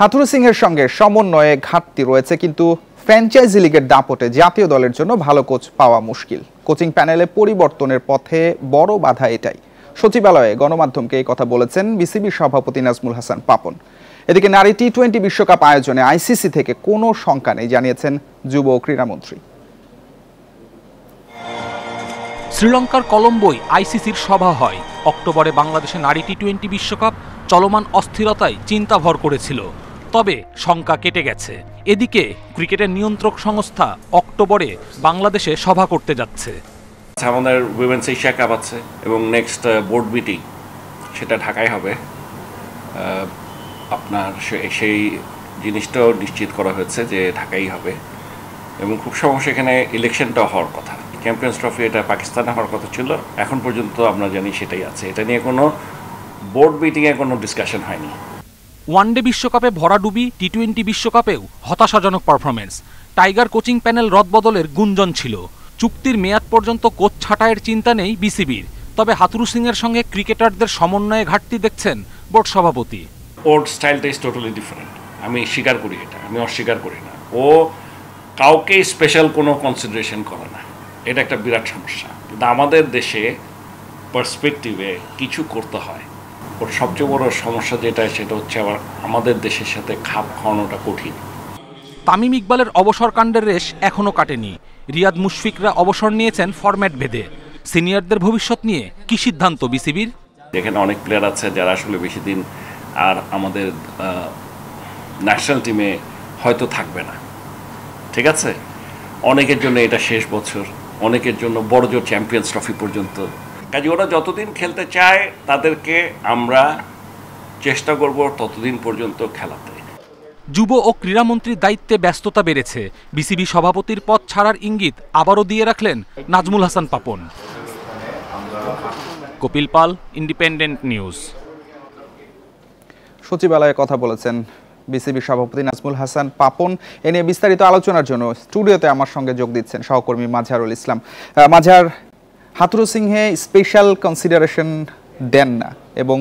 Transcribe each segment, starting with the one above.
হাথুরু সিংহের সঙ্গে সমন্বয়ে ঘাটতি রয়েছে কিন্তু ফ্র্যাঞ্চাইজি লিগের দাপটে জাতীয় দলের জন্য ভালো কোচ পাওয়া মুশকিল কোচিং প্যানেলে পরিবর্তনের পথে বড় বাধা এটাই সচিবালয়ে গণমাধ্যমকে এই কথা বলেছেন বিসিবি সভাপতি নাজমুল হাসান পাপন এদিকে নারী টি টোয়েন্টি বিশ্বকাপ আয়োজনে আইসিসি থেকে কোনো শঙ্কা নেই জানিয়েছেন যুব ও ক্রীড়ামন্ত্রী শ্রীলঙ্কার কলম্বোয় আইসিসির সভা হয় অক্টোবরে বাংলাদেশে নারী টি টোয়েন্টি বিশ্বকাপ চলমান অস্থিরতায় চিন্তা ভর করেছিল তবে শঙ্কা কেটে গেছে এদিকে ক্রিকেটের নিয়ন্ত্রক সংস্থা অক্টোবরে বাংলাদেশে সভা করতে যাচ্ছে আচ্ছা, আমাদের উইমেন্স এশিয়া কাপ আছে এবং নেক্সট বোর্ড মিটিং সেটা ঢাকায় হবে আপনার সেই জিনিসটাও নিশ্চিত করা হয়েছে যে ঢাকাই হবে এবং খুব সময় সেখানে ইলেকশনটা হওয়ার কথা চ্যাম্পিয়ন্স ট্রফি এটা পাকিস্তানে হওয়ার কথা ছিল এখন পর্যন্ত আমরা জানি সেটাই আছে এটা নিয়ে কোনো বোর্ড মিটিংয়ে কোনো ডিসকাশন হয়নি ওয়ানডে বিশ্বকাপে ভরাডুবি টি টোয়েন্টি বিশ্বকাপেও হতাশাজনক পারফরমেন্স টাইগার কোচিং প্যানেল রদবদলের গুঞ্জন ছিল চুক্তির মেয়াদ পর্যন্ত কোচ ছাঁটাইয়ের চিন্তা নেই বিসিবির তবে হাতুরু সিংয়ের সঙ্গে ক্রিকেটারদের সমন্বয়ে ঘাটতি দেখছেন বোর্ড সভাপতি ওর স্টাইলটা ইজ টোটালি ডিফারেন্ট আমি স্বীকার করি এটা আমি অস্বীকার করি না ও কাউকে স্পেশাল কোনো কনসিডারেশন করে না এটা একটা বিরাট সমস্যা কিন্তু আমাদের দেশে পার্সপেক্টিভে কিছু করতে হয় ওর সবচেয়ে বড় সমস্যা যেটা সেটা হচ্ছে আবার আমাদের দেশের সাথে খাপ খাওয়ানোটা কঠিন তামিম ইকবালের অবসরকাণ্ডের রেশ এখনও কাটেনি রিয়াদ মুশফিকরা অবসর নিয়েছেন ফরম্যাট ভেদে সিনিয়রদের ভবিষ্যৎ নিয়ে কি সিদ্ধান্ত বিসিবির যেখানে অনেক প্লেয়ার আছে যারা আসলে বেশি দিন আর আমাদের ন্যাশনাল টিমে হয়তো থাকবে না ঠিক আছে অনেকের জন্য এটা শেষ বছর অনেকের জন্য বড় জোর চ্যাম্পিয়ন্স ট্রফি পর্যন্ত কাজে ওরা যতদিন খেলতে চায় তাদেরকে আমরা চেষ্টা করব ততদিন পর্যন্ত খেলাতে যুব ও ক্রীড়ামন্ত্রীর দায়িত্বে ব্যস্ততা বেড়েছে বিসিবি সভাপতির পদ ছাড়ার ইঙ্গিত আবারও দিয়ে রাখলেন নাজমুল হাসান পাপন কপিল পাল ইন্ডিপেন্ডেন্ট নিউজ সচিবালয়ে কথা বলেছেন বিসিবি সভাপতি নাজমুল হাসান পাপন এ নিয়ে বিস্তারিত আলোচনার জন্য স্টুডিওতে আমার সঙ্গে যোগ দিচ্ছেন সহকর্মী Mazharul Islam Mazhar Hathurusingha special consideration দেন না এবং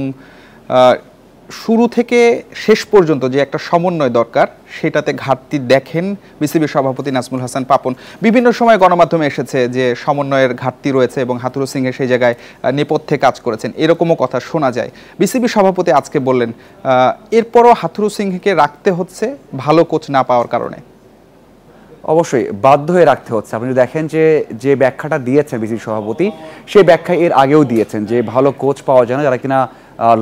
শুরু থেকে শেষ পর্যন্ত যে একটা সমন্বয় দরকার সেটাতে ঘাটতি দেখেন বিসিবি সভাপতি নাজমুল হাসান পাপন বিভিন্ন সময় গণমাধ্যমে এসেছে যে সমন্বয়ের ঘাটতি রয়েছে এবং হাতুরু সিংহে সেই জায়গায় নেপথ্যে কাজ করেছেন এরকমও কথা শোনা যায় বিসিবি সভাপতি আজকে বললেন এরপরও হাতুরু সিংহকে রাখতে হচ্ছে ভালো কোচ না পাওয়ার কারণে অবশ্যই বাধ্য হয়ে রাখতে হচ্ছে আপনি দেখেন যে যে ব্যাখ্যাটা দিয়েছেন বিসির সভাপতি সেই ব্যাখ্যা এর আগেও দিয়েছেন যে ভালো কোচ পাওয়া যায় না যারা কিনা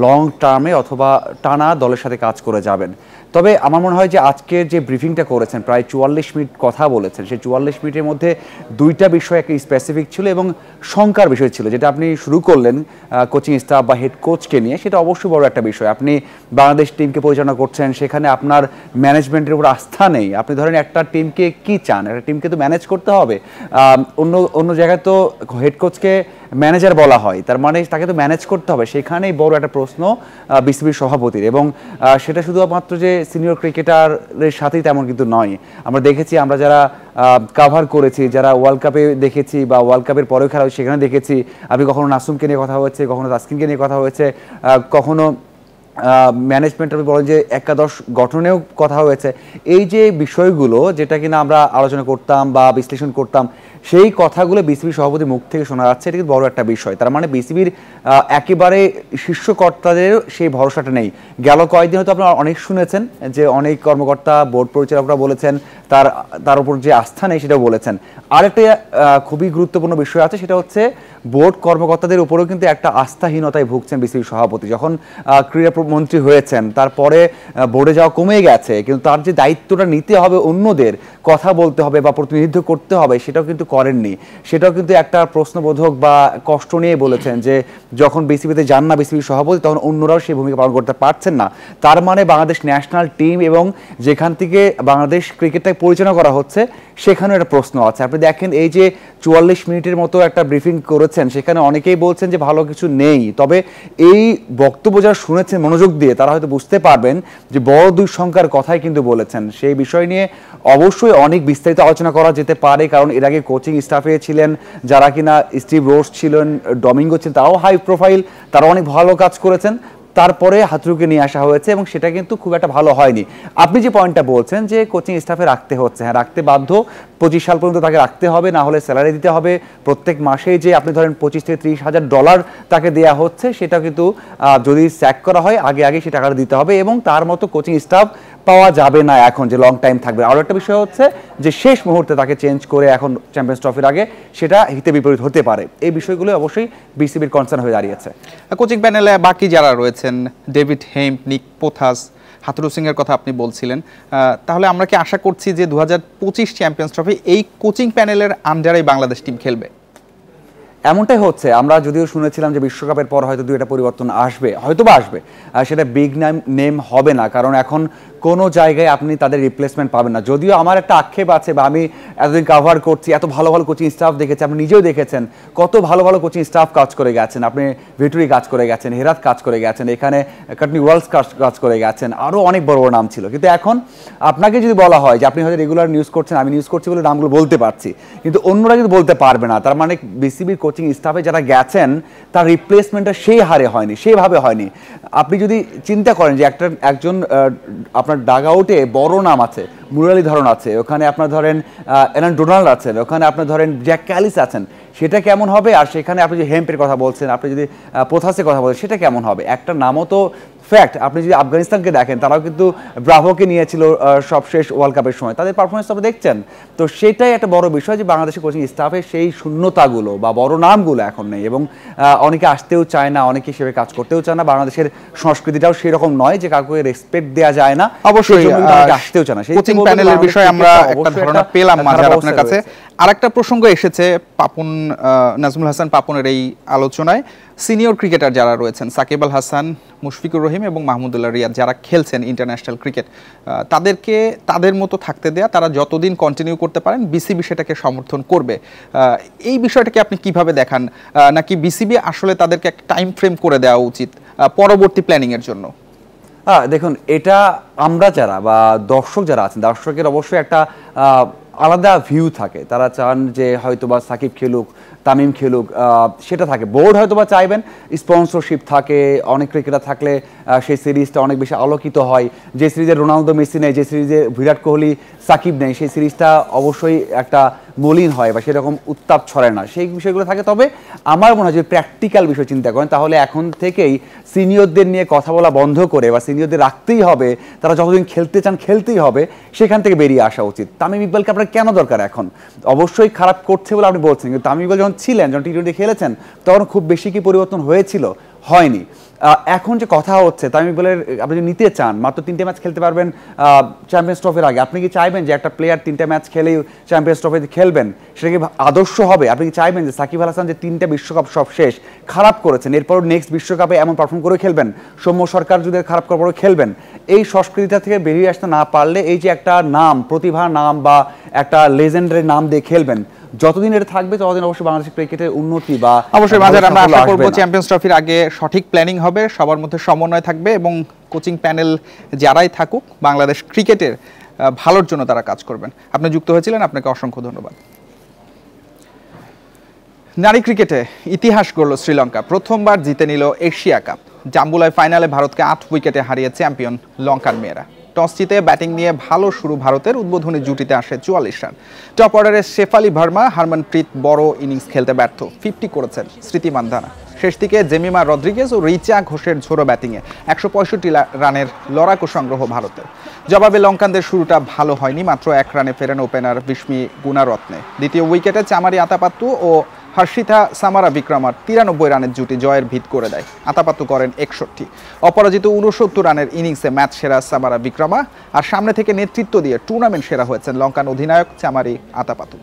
লং টার্মে অথবা টানা দলের সাথে কাজ করে যাবেন তবে আমার মনে হয় যে আজকে যে ব্রিফিংটা করেছেন প্রায় চুয়াল্লিশ মিনিট কথা বলেছেন সেই চুয়াল্লিশ মিনিটের মধ্যে দুইটা বিষয় একটা স্পেসিফিক ছিল এবং শঙ্কার বিষয় ছিল যেটা আপনি শুরু করলেন কোচিং স্টাফ বা হেড কোচকে নিয়ে সেটা অবশ্যই বড় একটা বিষয় আপনি বাংলাদেশ টিমকে পরিচালনা করছেন সেখানে আপনার ম্যানেজমেন্টের উপর আস্থা নেই আপনি ধরেন একটা টিমকে কি চান একটা টিমকে তো ম্যানেজ করতে হবে অন্য অন্য জায়গায় তো হেড কোচকে ম্যানেজার বলা হয় তার মানে তাকে তো ম্যানেজ করতে হবে সেখানেই বড় একটা প্রশ্ন বিসিবির সভাপতির এবং সেটা শুধুমাত্র যে সিনিয়র ক্রিকেটারের সাথেই তেমন কিন্তু নয় আমরা দেখেছি আমরা যারা কাভার করেছি যারা ওয়ার্ল্ড কাপে দেখেছি বা ওয়ার্ল্ড কাপের পরেও খেলা সেখানে দেখেছি আমি কখনো নাসুমকে নিয়ে কথা হয়েছে কখনো তাসকিনকে নিয়ে কথা হয়েছে কখনো ম্যানেজমেন্ট আপনি বলেন যে একাদশ গঠনেও কথা হয়েছে এই যে বিষয়গুলো যেটা কিনা আমরা আলোচনা করতাম বা বিশ্লেষণ করতাম সেই কথাগুলো বিসিবি সভাপতি মুখ থেকে শোনা যাচ্ছে এটা কিন্তু বড় একটা বিষয় তার মানে বিসিবির একেবারে শীর্ষকর্তাদেরও সেই ভরসাটা নেই গেল কয়েকদিন হয়তো আপনারা অনেক শুনেছেন যে অনেক কর্মকর্তা বোর্ড পরিচালকরা বলেছেন তার তার উপর যে আস্থা নেই সেটা বলেছেন আরেকটা খুবই গুরুত্বপূর্ণ বিষয় আছে সেটা হচ্ছে বোর্ড কর্মকর্তাদের উপরেও কিন্তু একটা আস্থাহীনতায় ভুগছেন বিসিবির সভাপতি যখন ক্রীড়া মন্ত্রী হয়েছেন তারপরে বোর্ডে যাওয়া কমে গেছে কিন্তু তার যে দায়িত্বটা নিতে হবে অন্যদের কথা বলতে হবে বা প্রতিনিধিত্ব করতে হবে সেটাও কিন্তু করেননি সেটাও কিন্তু একটা প্রশ্নবোধক বা কষ্ট নিয়ে বলেছেন যে যখন বিসিবিতে যান না বিসিবির সভাপতি তখন অন্যরাও সেই ভূমিকা পালন করতে পারছেন না তার মানে বাংলাদেশ ন্যাশনাল টিম এবং যেখান থেকে বাংলাদেশ ক্রিকেটটাকে পরিচালনা করা হচ্ছে সেখানেও একটা প্রশ্ন আছে আপনি দেখেন এই যে চুয়াল্লিশ মিনিটের মতো একটা ব্রিফিং করেছেন সেখানে অনেকেই বলছেন যে ভালো কিছু নেই তবে এই বক্তব্য যারা শুনেছেন মনোযোগ দিয়ে তারা হয়তো বুঝতে পারবেন যে বড় দুই সংখ্যার কথাই কিন্তু বলেছেন সেই বিষয় নিয়ে অবশ্যই অনেক বিস্তারিত আলোচনা করা যেতে পারে কারণ এর আগে কোচিং স্টাফে ছিলেন যারা কিনা স্টিভ রোস ছিলেন ডমিঙ্গো ছিলেন তারাও হাই প্রোফাইল তারা অনেক ভালো কাজ করেছেন তারপরে হাতুরুকে নিয়ে আসা হয়েছে এবং সেটা কিন্তু খুব একটা ভালো হয়নি আপনি যে পয়েন্টটা বলছেন যে কোচিং স্টাফে রাখতে হচ্ছে হ্যাঁ রাখতে বাধ্য পঁচিশ সাল পর্যন্ত তাকে রাখতে হবে না হলে স্যালারি দিতে হবে প্রত্যেক মাসে যে আপনি ধরেন পঁচিশ থেকে ত্রিশ হাজার ডলার তাকে দেয়া হচ্ছে সেটা কিন্তু যদি স্যাক করা হয় আগে আগে সে টাকাটা দিতে হবে এবং তার মতো কোচিং স্টাফ পাওয়া যাবে না এখন যে লং টাইম থাকবে আরও একটা বিষয় হচ্ছে যে শেষ মুহূর্তে তাকে চেঞ্জ করে এখন চ্যাম্পিয়ন্স ট্রফির আগে সেটা হিতে বিপরীত হতে পারে এই বিষয়গুলো অবশ্যই বিসিবির কনসার্ন হয়ে দাঁড়িয়েছে কোচিং প্যানেলে বাকি যারা রয়েছেন ডেভিড হেম্প নিক পোথাস হাতুরু সিংয়ের কথা আপনি বলছিলেন তাহলে আমরা কি আশা করছি যে দু চ্যাম্পিয়ন্স ট্রফি এই কোচিং প্যানেলের আন্ডারে বাংলাদেশ টিম খেলবে এমনটাই হচ্ছে আমরা যদিও শুনেছিলাম যে বিশ্বকাপের পর হয়তো দুই একটা পরিবর্তন আসবে হয়তো বা আসবে সেটা বিগ নেম নেম হবে না কারণ এখন কোনো জায়গায় আপনি তাদের রিপ্লেসমেন্ট পাবেন না যদিও আমার একটা আক্ষেপ আছে বা আমি এতদিন কাভার করছি এত ভালো ভালো কোচিং স্টাফ দেখেছি আপনি নিজেও দেখেছেন কত ভালো ভালো কোচিং স্টাফ কাজ করে গেছেন আপনি ভিটুরি কাজ করে গেছেন হেরাত কাজ করে গেছেন এখানে কাটনি ওয়ার্ল্ডস কাজ কাজ করে গেছেন আরও অনেক বড় বড় নাম ছিল কিন্তু এখন আপনাকে যদি বলা হয় যে আপনি হয়তো রেগুলার নিউজ করছেন আমি নিউজ করছি বলে নামগুলো বলতে পারছি কিন্তু অন্যরা কিন্তু বলতে পারবে না তার মানে বিসিবির কোচিং স্টাফে যারা গেছেন তার রিপ্লেসমেন্টটা সেই হারে হয়নি সেইভাবে হয়নি আপনি যদি চিন্তা করেন যে একটা একজন আপনার আপনার ডাগ আউটে বড় নাম আছে ধরন আছে ওখানে আপনার ধরেন এলান ডোনাল্ড আছেন ওখানে আপনার ধরেন জ্যাক ক্যালিস আছেন সেটা কেমন হবে আর সেখানে আপনি যে হেম্পের কথা বলছেন আপনি যদি পোথাসের কথা বলছেন সেটা কেমন হবে একটা নামও তো ফ্যাক্ট আপনি যদি আফগানিস্তানকে দেখেন তারাও কিন্তু ব্রাভোকে নিয়েছিল সবশেষ ওয়ার্ল্ড কাপের সময় তাদের পারফরমেন্স আপনি দেখছেন তো সেটাই একটা বড় বিষয় যে বাংলাদেশের কোচিং স্টাফের সেই শূন্যতাগুলো বা বড় নামগুলো এখন নেই এবং অনেকে আসতেও চায় না অনেকে হিসেবে কাজ করতেও চায় না বাংলাদেশের সংস্কৃতিটাও সেই রকম নয় যে কাউকে রেসপেক্ট দেওয়া যায় না অবশ্যই আসতেও চায় না সেই কোচিং প্যানেলের বিষয়ে আমরা একটা ধারণা পেলাম মাঝে আপনার কাছে আরেকটা প্রসঙ্গ এসেছে পাপুন নাজমুল হাসান পাপনের এই আলোচনায় সিনিয়র ক্রিকেটার যারা রয়েছেন সাকিব আল হাসান মুশফিকুর রহিম ইব্রাহিম এবং মাহমুদুল্লাহ রিয়াদ যারা খেলছেন ইন্টারন্যাশনাল ক্রিকেট তাদেরকে তাদের মতো থাকতে দেয়া তারা যতদিন কন্টিনিউ করতে পারেন বিসিবি সেটাকে সমর্থন করবে এই বিষয়টাকে আপনি কিভাবে দেখান নাকি বিসিবি আসলে তাদেরকে একটা টাইম ফ্রেম করে দেওয়া উচিত পরবর্তী প্ল্যানিংয়ের জন্য হ্যাঁ দেখুন এটা আমরা যারা বা দর্শক যারা আছেন দর্শকের অবশ্যই একটা আলাদা ভিউ থাকে তারা চান যে হয়তো বা সাকিব খেলুক তামিম খেলুক সেটা থাকে বোর্ড হয়তো বা চাইবেন স্পন্সরশিপ থাকে অনেক ক্রিকেটার থাকলে সেই সিরিজটা অনেক বেশি আলোকিত হয় যে সিরিজে রোনালদো মেসি নেই যে সিরিজে বিরাট কোহলি সাকিব নেয় সেই সিরিজটা অবশ্যই একটা মলিন হয় বা সেরকম উত্তাপ ছড়ায় না সেই বিষয়গুলো থাকে তবে আমার মনে হয় যে প্র্যাকটিক্যাল বিষয় চিন্তা করেন তাহলে এখন থেকেই সিনিয়রদের নিয়ে কথা বলা বন্ধ করে বা সিনিয়রদের রাখতেই হবে তারা যতদিন খেলতে চান খেলতেই হবে সেখান থেকে বেরিয়ে আসা উচিত তামিম ইকবালকে আপনার কেন দরকার এখন অবশ্যই খারাপ করছে বলে আপনি বলছেন কিন্তু তামিম ইকবাল যখন ছিলেন যখন টি টোয়েন্টি খেলেছেন তখন খুব বেশি কি পরিবর্তন হয়েছিল হয়নি এখন যে কথা হচ্ছে তামিম ইকবালের আপনি যদি নিতে চান মাত্র তিনটে ম্যাচ খেলতে পারবেন চ্যাম্পিয়ন্স ট্রফির আগে আপনি কি চাইবেন যে একটা প্লেয়ার তিনটা ম্যাচ খেলেই চ্যাম্পিয়ন্স ট্রফিতে খেলবেন সেটা কি আদর্শ হবে আপনি কি চাইবেন যে সাকিব আল হাসান যে তিনটা বিশ্বকাপ সব শেষ খারাপ করেছেন এরপর নেক্সট বিশ্বকাপে এমন পারফর্ম করে খেলবেন সৌম্য সরকার যদি খারাপ করার পরে খেলবেন এই সংস্কৃতিটা থেকে বেরিয়ে আসতে না পারলে এই যে একটা নাম প্রতিভা নাম বা একটা লেজেন্ডের নাম দিয়ে খেলবেন যতদিন এটা থাকবে ততদিন অবশ্যই বাংলাদেশ ক্রিকেটের উন্নতি বা অবশ্যই বাজার আমরা আশা করব চ্যাম্পিয়ন্স ট্রফির আগে সঠিক প্ল্যানিং হবে সবার মধ্যে সমন্বয় থাকবে এবং কোচিং প্যানেল যারাই থাকুক বাংলাদেশ ক্রিকেটের ভালোর জন্য তারা কাজ করবেন আপনি যুক্ত হয়েছিলেন আপনাকে অসংখ্য ধন্যবাদ নারী ক্রিকেটে ইতিহাস গড়ল শ্রীলঙ্কা প্রথমবার জিতে নিল এশিয়া কাপ জাম্বুলায় ফাইনালে ভারতকে আট উইকেটে হারিয়ে চ্যাম্পিয়ন লঙ্কার মেয়েরা টস জিতে ব্যাটিং নিয়ে ভালো শুরু ভারতের উদ্বোধনী জুটিতে আসে চুয়াল্লিশ রান টপ অর্ডারে শেফালি ভার্মা হারমনপ্রীত বড় ইনিংস খেলতে ব্যর্থ ফিফটি করেছেন স্মৃতি মান্ধানা শেষ দিকে জেমিমা রদ্রিগেজ ও রিচা ঘোষের ঝোড়ো ব্যাটিংয়ে একশো পঁয়ষট্টি রানের লড়াকু সংগ্রহ ভারতের জবাবে লঙ্কানদের শুরুটা ভালো হয়নি মাত্র এক রানে ফেরেন ওপেনার বিস্মি গুণারত্নে দ্বিতীয় উইকেটে চামারি আতাপাত্তু ও হর্ষিতা সামারা বিক্রমার তিরানব্বই রানের জুটি জয়ের ভিত করে দেয় আতাপাত করেন একষট্টি অপরাজিত উনসত্তর রানের ইনিংসে ম্যাচ সেরা সামারা বিক্রমা আর সামনে থেকে নেতৃত্ব দিয়ে টুর্নামেন্ট সেরা হয়েছেন লঙ্কান অধিনায়ক চামারি আতাপাতু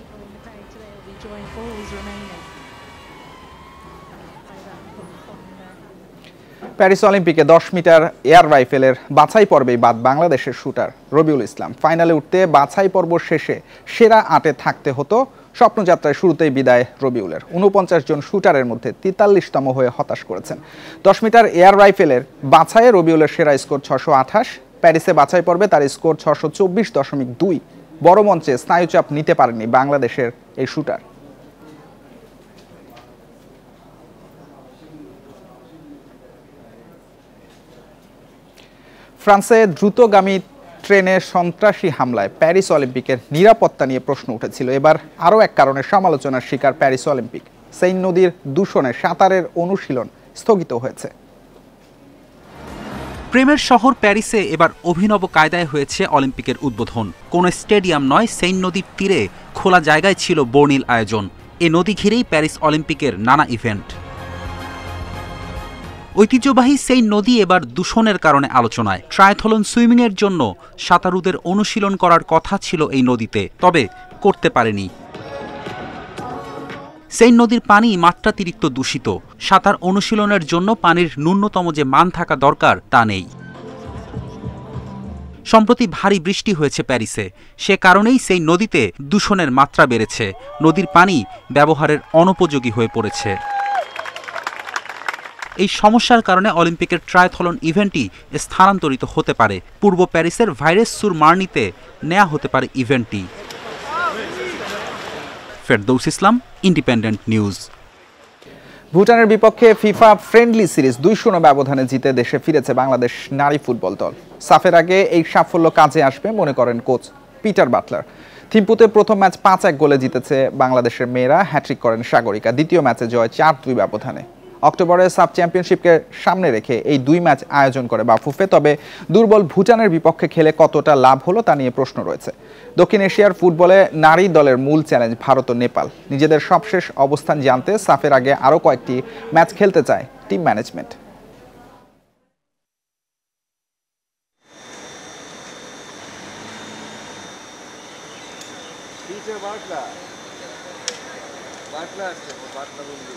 প্যারিস অলিম্পিকে দশ মিটার এয়ার রাইফেলের বাছাই পর্বেই বাদ বাংলাদেশের শুটার রবিউল ইসলাম ফাইনালে উঠতে বাছাই পর্ব শেষে সেরা আটে থাকতে হতো স্বপ্নযাত্রায় শুরুতেই বিদায় রবিউলের উনপঞ্চাশ জন শুটারের মধ্যে তেতাল্লিশতম হয়ে হতাশ করেছেন দশ মিটার এয়ার রাইফেলের বাছায় রবিউলের সেরা স্কোর ছশো আঠাশ প্যারিসে বাছাই পর্বে তার স্কোর ছশো চব্বিশ দশমিক দুই বড় মঞ্চে স্নায়ুচাপ নিতে পারেনি বাংলাদেশের এই শুটার ফ্রান্সে দ্রুতগামী ট্রেনের সন্ত্রাসী হামলায় প্যারিস অলিম্পিকের নিরাপত্তা নিয়ে প্রশ্ন উঠেছিল এবার আরও এক কারণে সমালোচনার শিকার প্যারিস অলিম্পিক সেই নদীর দূষণে সাঁতারের অনুশীলন স্থগিত হয়েছে প্রেমের শহর প্যারিসে এবার অভিনব কায়দায় হয়েছে অলিম্পিকের উদ্বোধন কোনো স্টেডিয়াম নয় সেই নদীর তীরে খোলা জায়গায় ছিল বর্ণিল আয়োজন এ নদী ঘিরেই প্যারিস অলিম্পিকের নানা ইভেন্ট ঐতিহ্যবাহী সেই নদী এবার দূষণের কারণে আলোচনায় ট্রায়াথলন সুইমিংয়ের জন্য সাঁতারুদের অনুশীলন করার কথা ছিল এই নদীতে তবে করতে পারেনি সেই নদীর পানি মাত্রাতিরিক্ত দূষিত সাঁতার অনুশীলনের জন্য পানির ন্যূনতম যে মান থাকা দরকার তা নেই সম্প্রতি ভারী বৃষ্টি হয়েছে প্যারিসে সে কারণেই সেই নদীতে দূষণের মাত্রা বেড়েছে নদীর পানি ব্যবহারের অনুপযোগী হয়ে পড়েছে এই সমস্যার কারণে অলিম্পিকের ট্রায়াথলন ইভেন্টটি স্থানান্তরিত হতে পারে পূর্ব প্যারিসের ভাইরাস সুর মার্নিতে নেওয়া হতে পারে ইভেন্টটি ফেরদৌস ইসলাম ইন্ডিপেন্ডেন্ট নিউজ ভুটানের বিপক্ষে ফিফা ফ্রেন্ডলি সিরিজ দুই শূন্য ব্যবধানে জিতে দেশে ফিরেছে বাংলাদেশ নারী ফুটবল দল সাফের আগে এই সাফল্য কাজে আসবে মনে করেন কোচ পিটার বাটলার থিম্পুতে প্রথম ম্যাচ পাঁচ এক গোলে জিতেছে বাংলাদেশের মেয়েরা হ্যাট্রিক করেন সাগরিকা দ্বিতীয় ম্যাচে জয় চার দুই ব্যবধানে অক্টোবরে সাব চ্যাম্পিয়নশিপকে সামনে রেখে এই দুই ম্যাচ আয়োজন করে বাফুফে তবে দুর্বল ভুটানের বিপক্ষে খেলে কতটা লাভ হলো তা নিয়ে প্রশ্ন রয়েছে দক্ষিণ এশিয়ার ফুটবলে নারী দলের মূল চ্যালেঞ্জ ভারত ও নেপাল নিজেদের সবশেষ অবস্থান জানতে সাফের আগে আরও কয়েকটি ম্যাচ খেলতে চায় টিম ম্যানেজমেন্ট বাটলা বাটলা আসছে বাটলা বন্ধু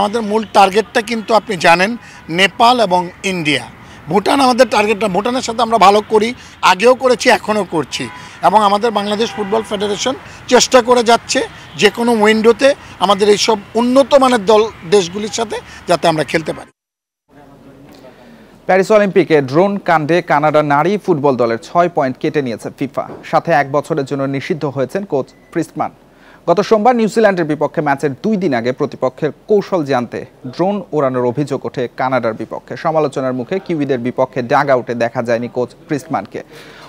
আমাদের মূল টার্গেটটা কিন্তু আপনি জানেন নেপাল এবং ইন্ডিয়া ভুটান আমাদের টার্গেটটা ভুটানের সাথে আমরা ভালো করি আগেও করেছি এখনও করছি এবং আমাদের বাংলাদেশ ফুটবল ফেডারেশন চেষ্টা করে যাচ্ছে যে কোনো উইন্ডোতে আমাদের এইসব উন্নত মানের দল দেশগুলির সাথে যাতে আমরা খেলতে পারি প্যারিস অলিম্পিকে ড্রোন কাণ্ডে কানাডা নারী ফুটবল দলের ছয় পয়েন্ট কেটে নিয়েছে ফিফা সাথে এক বছরের জন্য নিষিদ্ধ হয়েছেন কোচ প্রিস্টমান গত সোমবার নিউজিল্যান্ডের বিপক্ষে ম্যাচের দুই দিন আগে প্রতিপক্ষের কৌশল জানতে ড্রোন ওড়ানোর অভিযোগ ওঠে কানাডার বিপক্ষে সমালোচনার মুখে কিউইদের বিপক্ষে ডাগ আউটে দেখা যায়নি কোচ ক্রিস্টমানকে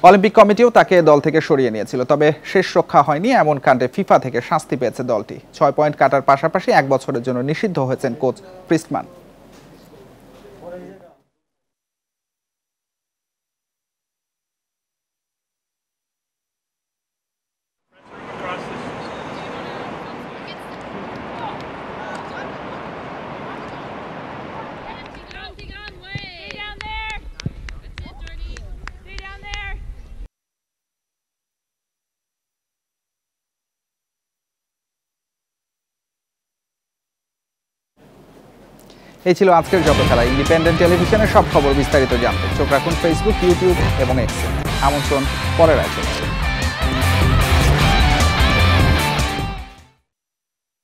অলিম্পিক কমিটিও তাকে দল থেকে সরিয়ে নিয়েছিল তবে শেষ রক্ষা হয়নি এমন কাণ্ডে ফিফা থেকে শাস্তি পেয়েছে দলটি ছয় পয়েন্ট কাটার পাশাপাশি এক বছরের জন্য নিষিদ্ধ হয়েছেন কোচ ক্রিস্টমান এই ছিল আজকের যত খেলা ইন্ডিপেন্ডেন্ট টেলিভিশনের সব খবর বিস্তারিত জানতে চোখ রাখুন ফেসবুক ইউটিউব এবং এক্সে আমন্ত্রণ পরের আয়োজনে